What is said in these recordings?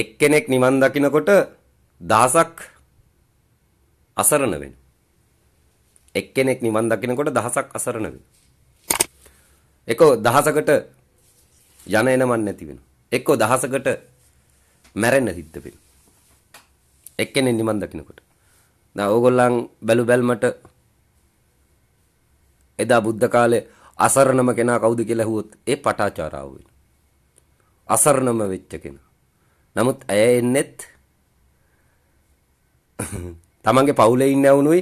එක්කෙනෙක් නිවන් දකිනකොට දහසක් අසරණ වෙනවා. එක්කෙනෙක් නිවන් දකිනකොට දහසක් අසරණ වෙනවා. එකෝ දහසකට යන එනමන් නැති වෙනවා. එක්කෝ දහසකට මැරෙන්න සිද්ධ වෙනවා. එක්කෙනෙක් නිවන් දකිනකොට. දැන් ඕගොල්ලන් බැලු බැල්මට එදා බුද්ධ කාලේ අසරණම කෙනා කවුද කියලා ඇහුවොත් ඒ පටාචාරාව වෙනවා. අසරණම වෙච්ච කෙනා. නමුත් ඇය එන්නෙත් තමන්ගේ පවුලේ ඉන්න වුණුයි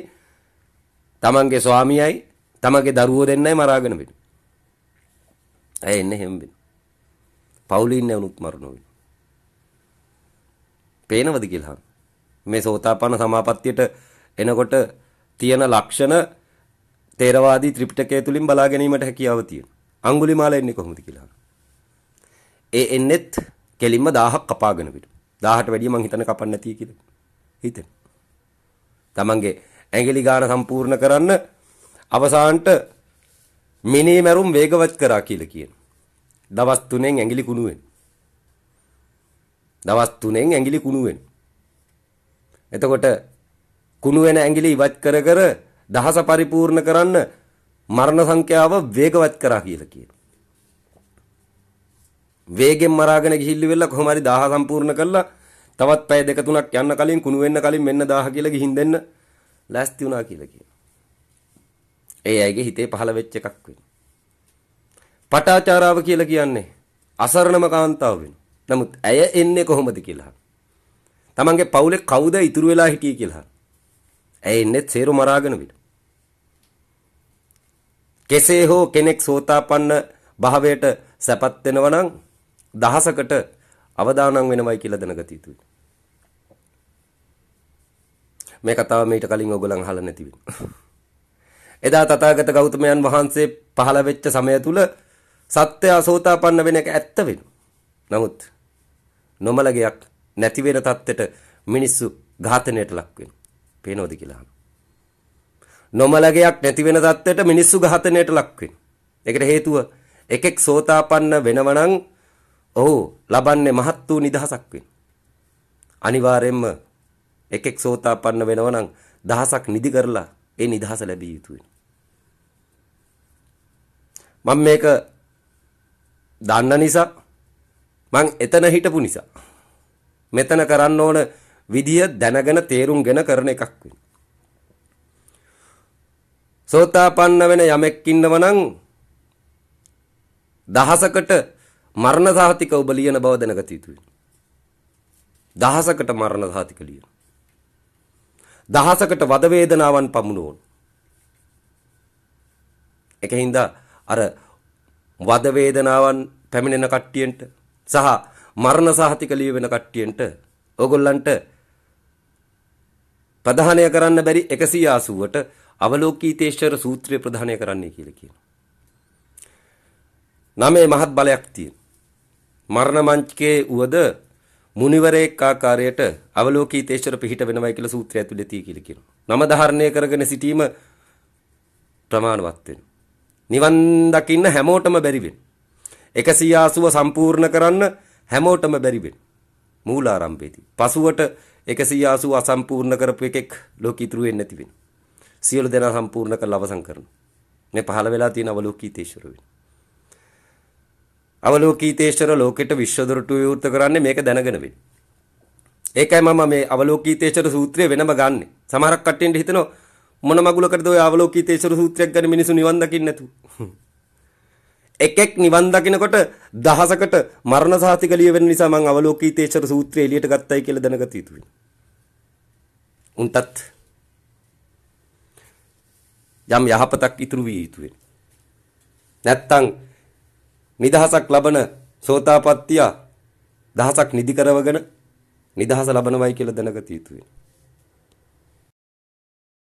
තමන්ගේ ස්වාමියයි තමන්ගේ දරුවෝ දෙන්නයි මරාගෙන වෙන. ඇය එන්නේ හැම වෙන. පවුලේ ඉන්න වුණුත් මරණ වෙන. පේනවද කියලා මේ සෝතාපන්න සමාපත්තියට එනකොට තියෙන ලක්ෂණ තේරවාදී ත්‍රිපිටකය තුලින් බලා ගැනීමට හැකියාව තියෙනවා. අඟුලිමාල එන්නේ කොහොමද කියලා. ඒ එන්නේත් කෙලින්ම 1000ක් කපාගෙන පිට. 1000ට වැඩිය මං හිතන කපන්න නැති කියලා. හිතෙන. තමන්ගේ ඇඟිලි ගාන සම්පූර්ණ කරන්න අවසානට මිනී මරුම් වේගවත් කරා කියලා කියන. දවස් 3න් ඇඟිලි කුණුවෙන්. දවස් 3න් ඇඟිලි කුණුවෙන්. එතකොට කුණු වෙන ඇඟිලි ඉවත් කර කර දහස පරිපූර්ණ කරන්න මරණ සංඛ්‍යාව වේගවත් කරා කියලා කියන. වේගෙන් මරාගෙන ගිහිල්ලි වෙලා කොහොම හරි 1000 සම්පූර්ණ කළා. තවත් පැය දෙක තුනක් යන්න කලින් කුණු වෙන්න කලින් මෙන්න 1000 කියලා ගිහින් දෙන්න ලෑස්ති වුණා කියලා කියනවා. ඒ අයගේ හිතේ පහළ වෙච්ච එකක් වෙනවා. පටාචාරාව කියලා කියන්නේ අසරණම කාන්තාව වෙනවා. නමුත් ඇය එන්නේ කොහොමද කියලා. තමන්ගේ පවුලේ කවුද ඉතුරු වෙලා හිටියේ කියලා. ඇය එන්නේ සේරු මරාගෙන විතර. කෙසේ හෝ කෙනෙක් සෝතාපන්න භාවයට සැපත් වෙනවා නම් දහසකට අවදානම් වෙනවයි කියලා දැනගත යුතුයි. මේ කතාව මීට කලින් ඔයගොල්ලන් අහලා නැති එදා තථාගත ගෞතමයන් වහන්සේ පහළ වෙච්ච සමය තුල සත්‍ය අසෝතාපන්න වෙන එක ඇත්ත වෙනවා. නමුත් නොමලගයක් නැති වෙන தත්තෙට මිනිස්සු ඝාතනයට ලක් වෙනවා. පේනවද කියලා අහනවා. නොමලගයක් නැති වෙන தත්තෙට මිනිස්සු ඝාතනයට ලක් වෙනවා. ඒකට හේතුව එකෙක් සෝතාපන්න වෙනවනම් ඔහු ලබන්නේ මහත් වූ නිදහසක් වෙන. අනිවාර්යයෙන්ම එකෙක් සෝතාපන්න වෙනව නම් දහසක් නිදි කරලා ඒ නිදහස ලැබිය යුතු වෙනවා. මම මේක දන්න නිසා මං එතන හිටපු නිසා මෙතන කරන්න ඕන විදිය දැනගෙන තේරුම්ගෙන කරන එකක් වෙනවා. සෝතාපන්න වෙන යමෙක් ඉන්නව නම් දහසකට මරණ සහතික ඔබ ලියන බව දැනගත යුතුයි. දහසකට මරණ සහතික ලියන. දහසකට වද වේදනාවන් පමුණුවන. ඒකෙන්ද අර වද වේදනාවන් පැමිණෙන කට්ටියන්ට සහ මරණ සහතික ලියවෙන කට්ටියන්ට ඕගොල්ලන්ට ප්‍රධානය කරන්න බැරි 180ට අවලෝකීතේශ්වර සූත්‍රය ප්‍රධානය කරන්නයි කියලා කියනවා. නමේ මහත් බලයක් තියෙන. මරණ මංචකයේ උවද මුනිවරයෙක් ආකාරයට අවලෝකීතේශ්වර පිහිට වෙනවයි කියලා සූත්‍රය ඇතුළේ තිය කියලා කියනවා. නම ධාරණය කරගෙන සිටීම ප්‍රමාණවත් වෙනවා. නිවන් දකින්න හැමෝටම බැරි වෙන. 180 සම්පූර්ණ කරන්න හැමෝටම බැරි වෙන. මූලාරම්භයේදී. පසුවට 180 අසම්පූර්ණ කරපු එකෙක් ලෝකෙ ඉතුරු වෙන්නේ නැති වෙන. සියලු දෙනා සම්පූර්ණ කරලා අවසන් කරනවා. මේ පහළ වෙලා තියෙන අවලෝකීතේශ්වර වෙනවා. අවලෝකීතේශ්වර ලෝකෙට විශ්ව දොරටුව විවෘත කරන්නේ මේක දැනගෙන වෙන්නේ. ඒකයි මම මේ අවලෝකීතේශ්වර සූත්‍රය වෙනම ගන්නෙ. සමහරක් කට්ටියට හිතෙනවා මොන මගුලකටද ඔය අවලෝකීතේශ්වර සූත්‍රයක් ගන්න මිනිස්සු නිවන් දකින්න නැතු. එක එක් නිවන් දකිනකොට දහසකට මරණ සාතික ලිය වෙන නිසා මම අවලෝකීතේශ්වර සූත්‍රය එළියට ගත්තයි කියලා දැනගත යුතු වෙනවා. උන්ටත් යම් යහපතක් ඉතුරු විය යුතු වෙනවා. නැත්තම් නිදහසක් ලබන සෝතාපට්ටිය දහසක් නිදි කරවගෙන නිදහස ලබනවයි කියලා දැනගත යුතුයි.